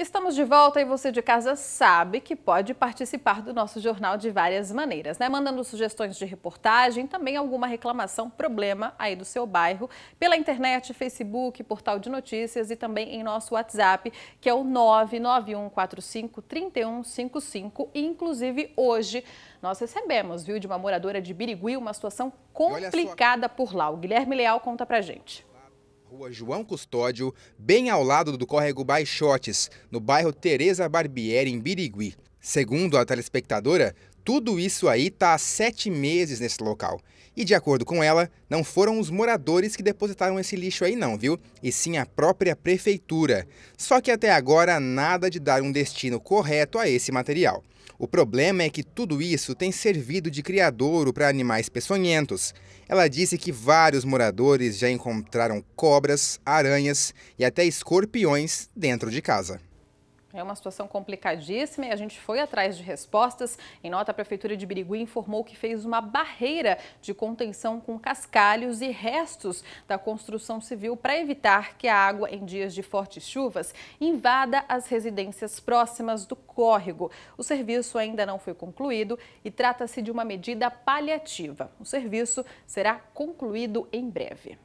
Estamos de volta e você de casa sabe que pode participar do nosso jornal de várias maneiras, né? Mandando sugestões de reportagem, também alguma reclamação, problema aí do seu bairro, pela internet, Facebook, portal de notícias e também em nosso WhatsApp, que é o 99145 3155. E, inclusive, hoje nós recebemos, viu, de uma moradora de Birigui, uma situação complicada por lá. O Guilherme Leal conta pra gente. Rua João Custódio, bem ao lado do córrego Baixotes, no bairro Teresa Barbieri, em Birigui. Segundo a telespectadora, tudo isso aí está há sete meses nesse local. E de acordo com ela, não foram os moradores que depositaram esse lixo aí não, viu? E sim a própria prefeitura. Só que até agora nada de dar um destino correto a esse material. O problema é que tudo isso tem servido de criadouro para animais peçonhentos. Ela disse que vários moradores já encontraram cobras, aranhas e até escorpiões dentro de casa. É uma situação complicadíssima e a gente foi atrás de respostas. Em nota, a Prefeitura de Birigui informou que fez uma barreira de contenção com cascalhos e restos da construção civil para evitar que a água, em dias de fortes chuvas, invada as residências próximas do córrego. O serviço ainda não foi concluído e trata-se de uma medida paliativa. O serviço será concluído em breve.